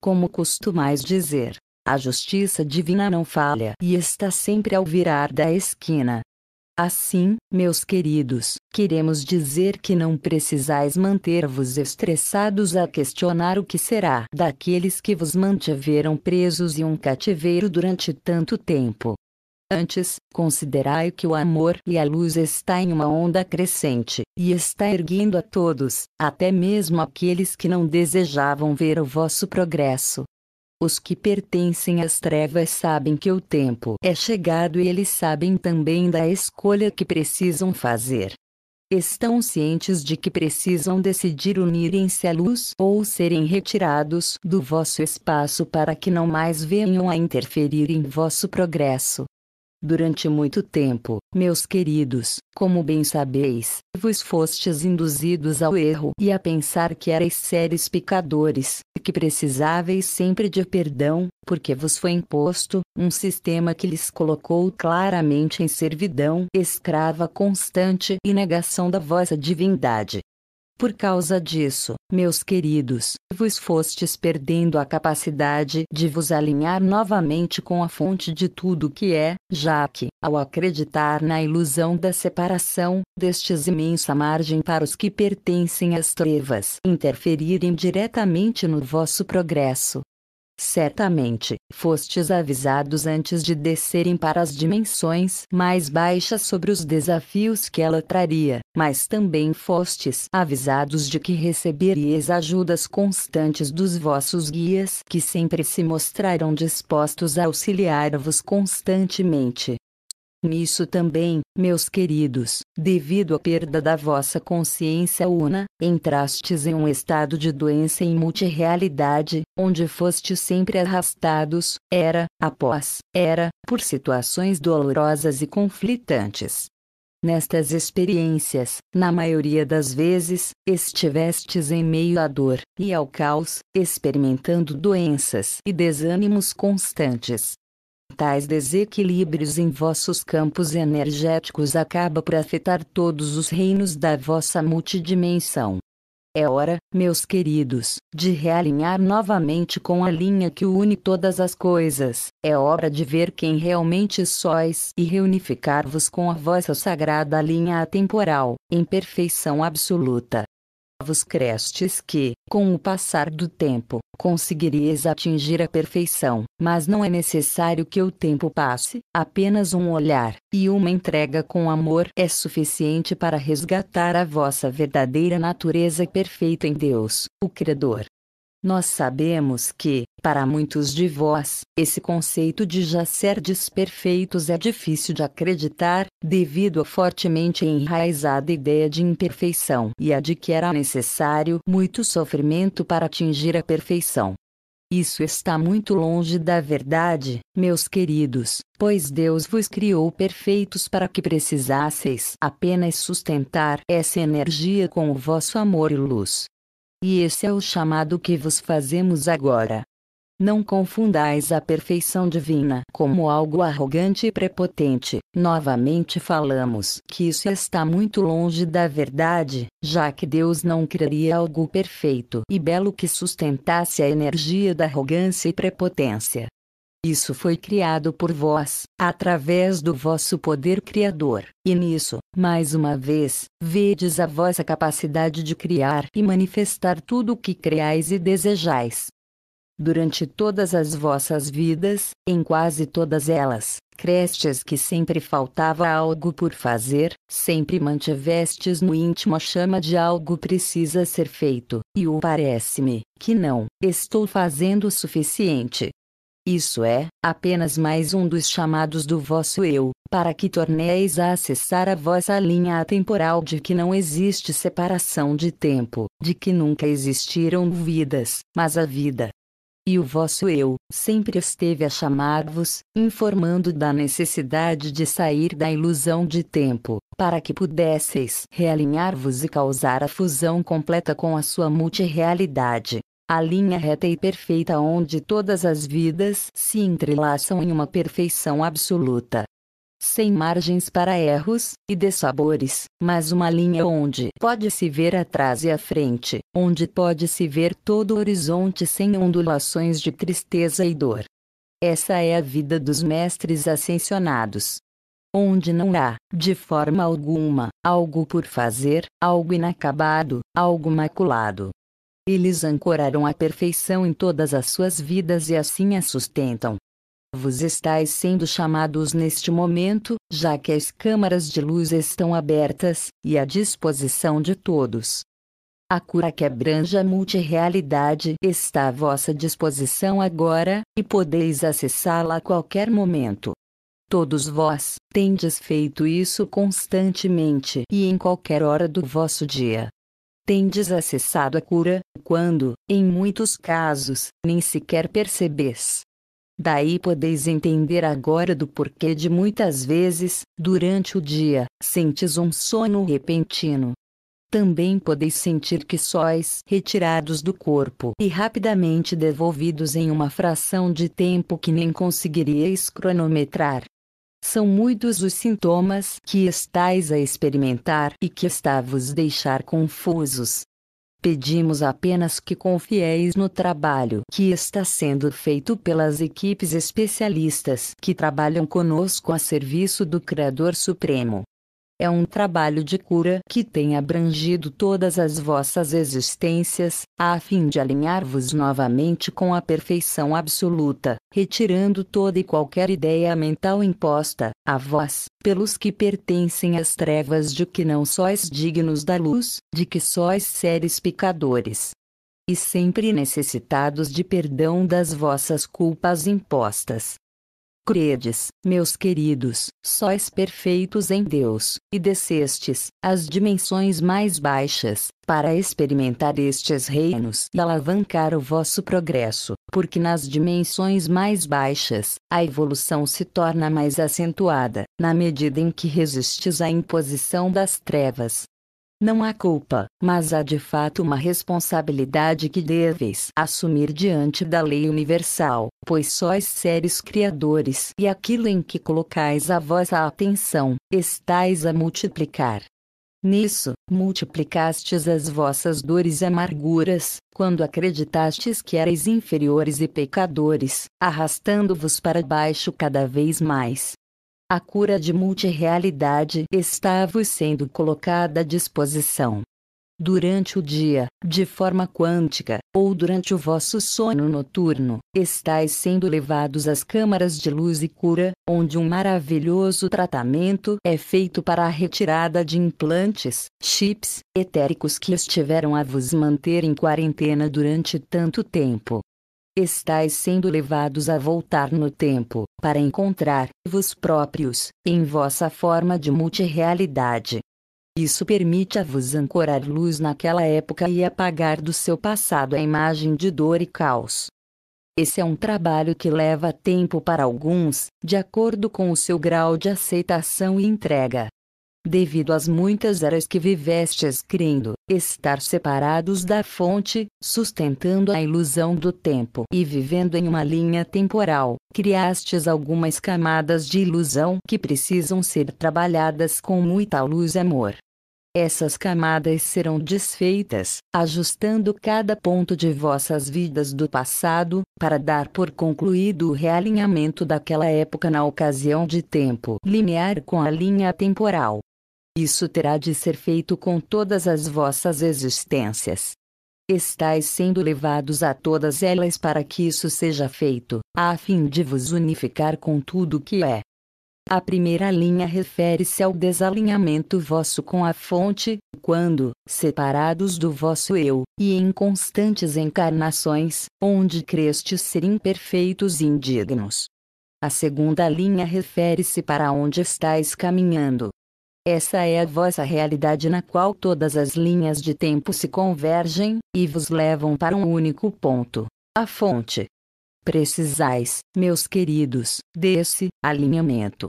Como costumais dizer, a justiça divina não falha e está sempre ao virar da esquina. Assim, meus queridos, queremos dizer que não precisais manter-vos estressados a questionar o que será daqueles que vos mantiveram presos em um cativeiro durante tanto tempo. Antes, considerai que o amor e a luz está em uma onda crescente, e está erguendo a todos, até mesmo aqueles que não desejavam ver o vosso progresso. Os que pertencem às trevas sabem que o tempo é chegado e eles sabem também da escolha que precisam fazer. Estão cientes de que precisam decidir unirem-se à luz ou serem retirados do vosso espaço para que não mais venham a interferir em vosso progresso. Durante muito tempo, meus queridos, como bem sabeis, vos fostes induzidos ao erro e a pensar que erais sérios pecadores, e que precisáveis sempre de perdão, porque vos foi imposto um sistema que lhes colocou claramente em servidão escrava constante e negação da vossa divindade. Por causa disso, meus queridos, vos fostes perdendo a capacidade de vos alinhar novamente com a fonte de tudo que é, já que, ao acreditar na ilusão da separação, destes imensa margem para os que pertencem às trevas interferirem diretamente no vosso progresso, Certamente, fostes avisados antes de descerem para as dimensões mais baixas sobre os desafios que ela traria, mas também fostes avisados de que receberíeis ajudas constantes dos vossos guias que sempre se mostrarão dispostos a auxiliar-vos constantemente. Nisso também, meus queridos, devido à perda da vossa consciência una, entrastes em um estado de doença em multirrealidade, onde fostes sempre arrastados, era, após, era, por situações dolorosas e conflitantes. Nestas experiências, na maioria das vezes, estivestes em meio à dor e ao caos, experimentando doenças e desânimos constantes, Tais desequilíbrios em vossos campos energéticos acaba por afetar todos os reinos da vossa multidimensão. É hora, meus queridos, de realinhar novamente com a linha que une todas as coisas. É hora de ver quem realmente sois e reunificar-vos com a vossa sagrada linha atemporal, em perfeição absoluta novos crestes que, com o passar do tempo, conseguirias atingir a perfeição, mas não é necessário que o tempo passe, apenas um olhar, e uma entrega com amor é suficiente para resgatar a vossa verdadeira natureza perfeita em Deus, o Criador. Nós sabemos que, para muitos de vós, esse conceito de já jacerdes perfeitos é difícil de acreditar, devido à fortemente enraizada ideia de imperfeição e a de que era necessário muito sofrimento para atingir a perfeição. Isso está muito longe da verdade, meus queridos, pois Deus vos criou perfeitos para que precisasseis apenas sustentar essa energia com o vosso amor e luz. E esse é o chamado que vos fazemos agora. Não confundais a perfeição divina como algo arrogante e prepotente. Novamente falamos que isso está muito longe da verdade, já que Deus não criaria algo perfeito e belo que sustentasse a energia da arrogância e prepotência. Isso foi criado por vós, através do vosso poder criador, e nisso, mais uma vez, vedes a vossa capacidade de criar e manifestar tudo o que creais e desejais. Durante todas as vossas vidas, em quase todas elas, crestes que sempre faltava algo por fazer, sempre mantivestes no íntimo a chama de algo precisa ser feito, e o parece-me, que não, estou fazendo o suficiente, isso é, apenas mais um dos chamados do vosso eu, para que torneis a acessar a vossa linha atemporal de que não existe separação de tempo, de que nunca existiram vidas, mas a vida. E o vosso eu, sempre esteve a chamar-vos, informando da necessidade de sair da ilusão de tempo, para que pudesseis realinhar-vos e causar a fusão completa com a sua multirrealidade a linha reta e perfeita onde todas as vidas se entrelaçam em uma perfeição absoluta. Sem margens para erros e dessabores, mas uma linha onde pode-se ver atrás e à frente, onde pode-se ver todo o horizonte sem ondulações de tristeza e dor. Essa é a vida dos mestres ascensionados. Onde não há, de forma alguma, algo por fazer, algo inacabado, algo maculado eles ancoraram a perfeição em todas as suas vidas e assim a sustentam. Vos estáis sendo chamados neste momento, já que as câmaras de luz estão abertas e à disposição de todos. A cura que abrange a multirrealidade está à vossa disposição agora, e podeis acessá-la a qualquer momento. Todos vós tendes feito isso constantemente e em qualquer hora do vosso dia. Tendes acessado a cura, quando, em muitos casos, nem sequer percebes. Daí podeis entender agora do porquê de muitas vezes, durante o dia, sentes um sono repentino. Também podeis sentir que sóis retirados do corpo e rapidamente devolvidos em uma fração de tempo que nem conseguiríeis cronometrar. São muitos os sintomas que estáis a experimentar e que está vos deixar confusos, Pedimos apenas que confieis no trabalho que está sendo feito pelas equipes especialistas que trabalham conosco a serviço do Criador Supremo, é um trabalho de cura que tem abrangido todas as vossas existências, a fim de alinhar-vos novamente com a perfeição absoluta, retirando toda e qualquer ideia mental imposta a vós, pelos que pertencem às trevas de que não sois dignos da luz, de que sois seres pecadores. E sempre necessitados de perdão das vossas culpas impostas, credes, meus queridos, sois perfeitos em Deus, e descestes às dimensões mais baixas, para experimentar estes reinos e alavancar o vosso progresso, porque nas dimensões mais baixas, a evolução se torna mais acentuada, na medida em que resistes à imposição das trevas, não há culpa, mas há de fato uma responsabilidade que deves assumir diante da lei universal, pois sois seres criadores e aquilo em que colocais a vossa atenção, estais a multiplicar. Nisso, multiplicastes as vossas dores e amarguras, quando acreditastes que erais inferiores e pecadores, arrastando-vos para baixo cada vez mais. A cura de multirrealidade estava sendo colocada à disposição. Durante o dia, de forma quântica, ou durante o vosso sono noturno, estáis sendo levados às câmaras de luz e cura, onde um maravilhoso tratamento é feito para a retirada de implantes, chips, etéricos que estiveram a vos manter em quarentena durante tanto tempo estáis sendo levados a voltar no tempo, para encontrar vos próprios, em vossa forma de multirrealidade. Isso permite a vos ancorar luz naquela época e apagar do seu passado a imagem de dor e caos. Esse é um trabalho que leva tempo para alguns, de acordo com o seu grau de aceitação e entrega devido às muitas eras que vivestes crendo estar separados da fonte, sustentando a ilusão do tempo e vivendo em uma linha temporal, criastes algumas camadas de ilusão que precisam ser trabalhadas com muita luz e amor. Essas camadas serão desfeitas, ajustando cada ponto de vossas vidas do passado, para dar por concluído o realinhamento daquela época na ocasião de tempo linear com a linha temporal. Isso terá de ser feito com todas as vossas existências. Estais sendo levados a todas elas para que isso seja feito, a fim de vos unificar com tudo que é. A primeira linha refere-se ao desalinhamento vosso com a fonte, quando, separados do vosso eu, e em constantes encarnações, onde crestes ser imperfeitos e indignos. A segunda linha refere-se para onde estáis caminhando, essa é a vossa realidade na qual todas as linhas de tempo se convergem, e vos levam para um único ponto, a fonte. Precisais, meus queridos, desse alinhamento.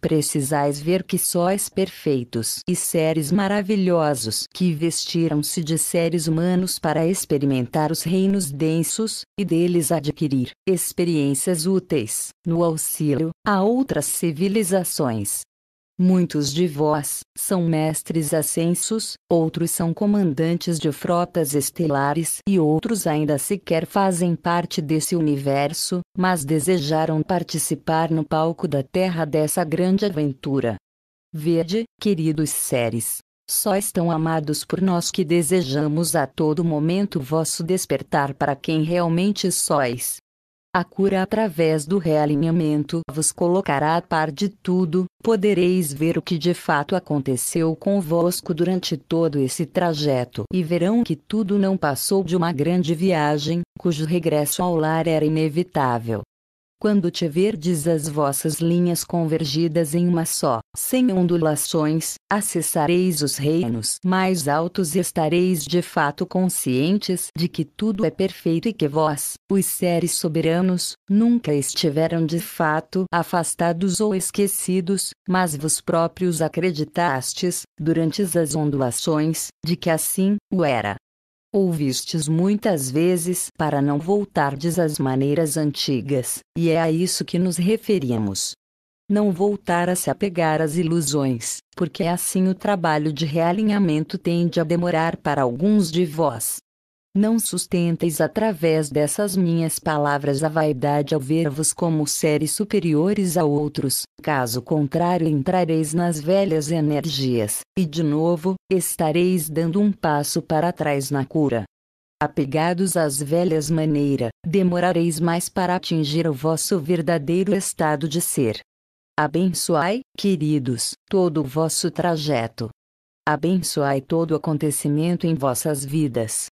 Precisais ver que sóis perfeitos e seres maravilhosos que vestiram-se de seres humanos para experimentar os reinos densos, e deles adquirir experiências úteis no auxílio a outras civilizações Muitos de vós são mestres ascensos, outros são comandantes de frotas estelares e outros ainda sequer fazem parte desse universo, mas desejaram participar no palco da Terra dessa grande aventura. Vede, queridos seres, só estão amados por nós que desejamos a todo momento vosso despertar para quem realmente sois. A cura através do realinhamento vos colocará a par de tudo, podereis ver o que de fato aconteceu convosco durante todo esse trajeto e verão que tudo não passou de uma grande viagem, cujo regresso ao lar era inevitável quando te verdes as vossas linhas convergidas em uma só, sem ondulações, acessareis os reinos mais altos e estareis de fato conscientes de que tudo é perfeito e que vós, os seres soberanos, nunca estiveram de fato afastados ou esquecidos, mas vos próprios acreditastes, durante as ondulações, de que assim o era ouvistes muitas vezes para não voltardes às maneiras antigas, e é a isso que nos referimos. Não voltar a se apegar às ilusões, porque assim o trabalho de realinhamento tende a demorar para alguns de vós, não sustenteis através dessas minhas palavras a vaidade ao ver-vos como seres superiores a outros, caso contrário entrareis nas velhas energias, e de novo, estareis dando um passo para trás na cura. Apegados às velhas maneiras, demorareis mais para atingir o vosso verdadeiro estado de ser. Abençoai, queridos, todo o vosso trajeto. Abençoai todo o acontecimento em vossas vidas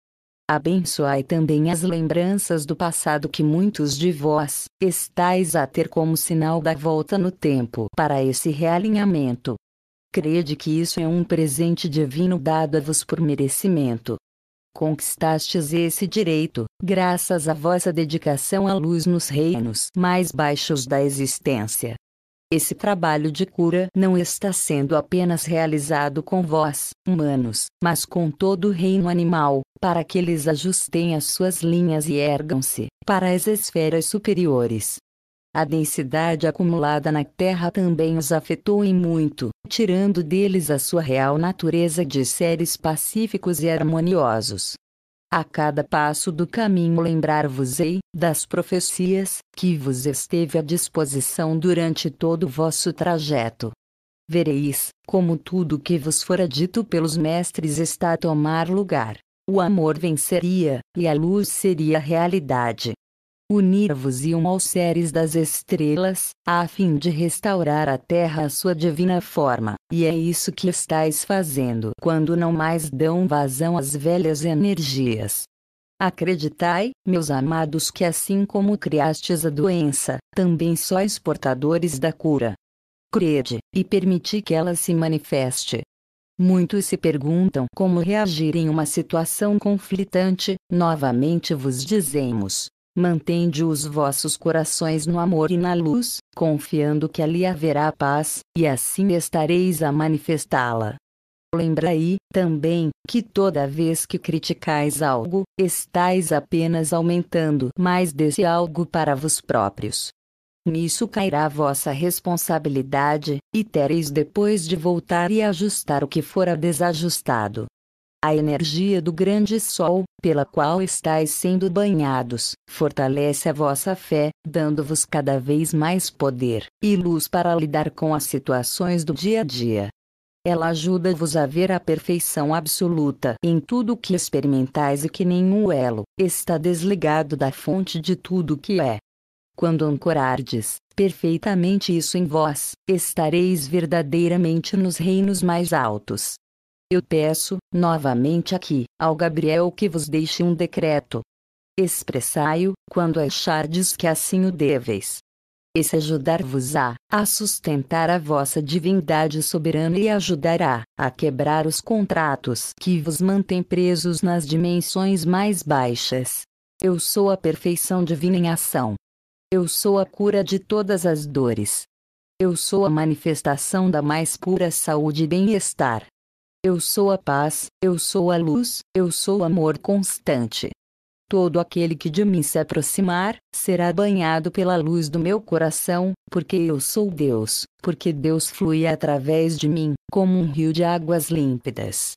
abençoai também as lembranças do passado que muitos de vós estáis a ter como sinal da volta no tempo para esse realinhamento. Crede que isso é um presente divino dado a vos por merecimento. Conquistastes esse direito, graças à vossa dedicação à luz nos reinos mais baixos da existência. Esse trabalho de cura não está sendo apenas realizado com vós, humanos, mas com todo o reino animal, para que eles ajustem as suas linhas e ergam-se para as esferas superiores. A densidade acumulada na Terra também os afetou em muito, tirando deles a sua real natureza de seres pacíficos e harmoniosos. A cada passo do caminho lembrar-vos-ei das profecias que vos esteve à disposição durante todo o vosso trajeto. Vereis como tudo o que vos fora dito pelos mestres está a tomar lugar. O amor venceria, e a luz seria a realidade. Unir-vos iam aos seres das estrelas, a fim de restaurar à terra a sua divina forma, e é isso que estáis fazendo quando não mais dão vazão às velhas energias. Acreditai, meus amados, que assim como criastes a doença, também sois portadores da cura. Crede, e permiti que ela se manifeste, Muitos se perguntam como reagir em uma situação conflitante, novamente vos dizemos. Mantende os vossos corações no amor e na luz, confiando que ali haverá paz, e assim estareis a manifestá-la. Lembrai, também, que toda vez que criticais algo, estais apenas aumentando mais desse algo para vos próprios. Nisso cairá a vossa responsabilidade, e tereis depois de voltar e ajustar o que fora desajustado. A energia do grande sol, pela qual estáis sendo banhados, fortalece a vossa fé, dando-vos cada vez mais poder e luz para lidar com as situações do dia a dia. Ela ajuda-vos a ver a perfeição absoluta em tudo o que experimentais e que nenhum elo está desligado da fonte de tudo o que é. Quando ancorardes, perfeitamente isso em vós, estareis verdadeiramente nos reinos mais altos. Eu peço, novamente aqui, ao Gabriel que vos deixe um decreto. Expressai-o, quando achardes que assim o deveis. Esse ajudar-vos-á, a sustentar a vossa divindade soberana e ajudará, a quebrar os contratos que vos mantêm presos nas dimensões mais baixas. Eu sou a perfeição divina em ação, eu sou a cura de todas as dores. Eu sou a manifestação da mais pura saúde e bem-estar. Eu sou a paz, eu sou a luz, eu sou o amor constante. Todo aquele que de mim se aproximar, será banhado pela luz do meu coração, porque eu sou Deus, porque Deus flui através de mim, como um rio de águas límpidas.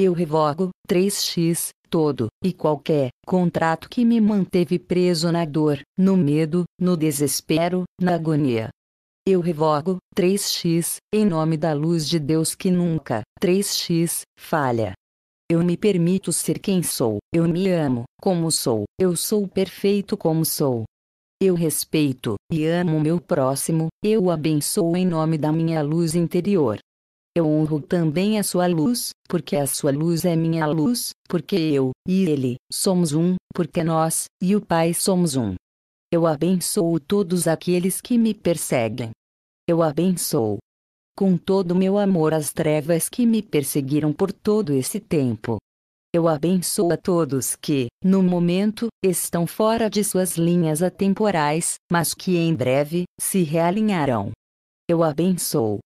Eu revogo, 3x, todo e qualquer contrato que me manteve preso na dor, no medo, no desespero, na agonia. Eu revogo, 3x, em nome da luz de Deus que nunca, 3x, falha. Eu me permito ser quem sou, eu me amo, como sou, eu sou perfeito como sou. Eu respeito e amo meu próximo, eu o abençoo em nome da minha luz interior. Eu honro também a sua luz, porque a sua luz é minha luz, porque eu e ele somos um, porque nós e o Pai somos um. Eu abençoo todos aqueles que me perseguem. Eu abençoo com todo meu amor as trevas que me perseguiram por todo esse tempo. Eu abençoo a todos que, no momento, estão fora de suas linhas atemporais, mas que em breve se realinharão. Eu abençoo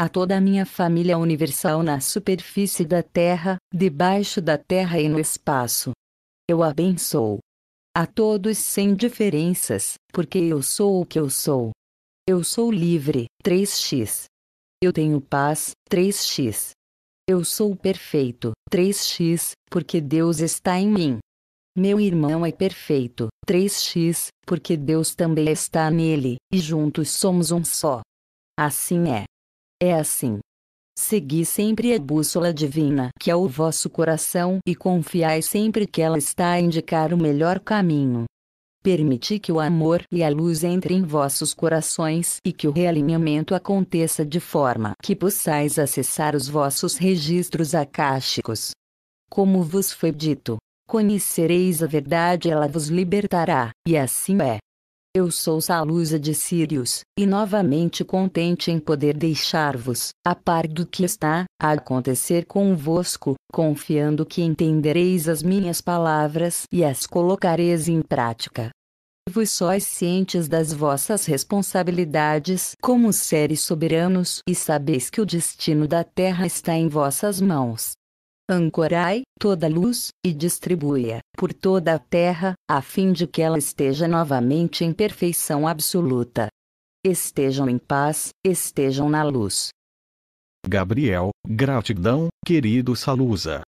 a toda a minha família universal na superfície da terra, debaixo da terra e no espaço. Eu abençoo a todos sem diferenças, porque eu sou o que eu sou. Eu sou livre, 3x. Eu tenho paz, 3x. Eu sou perfeito, 3x, porque Deus está em mim. Meu irmão é perfeito, 3x, porque Deus também está nele, e juntos somos um só. Assim é. É assim. Segui sempre a bússola divina que é o vosso coração e confiai sempre que ela está a indicar o melhor caminho. Permiti que o amor e a luz entrem em vossos corações e que o realinhamento aconteça de forma que possais acessar os vossos registros akáshicos. Como vos foi dito, conhecereis a verdade, ela vos libertará, e assim é. Eu sou Salusa de Sírios, e novamente contente em poder deixar-vos, a par do que está a acontecer convosco, confiando que entendereis as minhas palavras e as colocareis em prática. Vos sois cientes das vossas responsabilidades como seres soberanos e sabeis que o destino da terra está em vossas mãos ancorai toda luz, e distribui-a por toda a terra, a fim de que ela esteja novamente em perfeição absoluta. Estejam em paz, estejam na luz. Gabriel, gratidão, querido Salusa.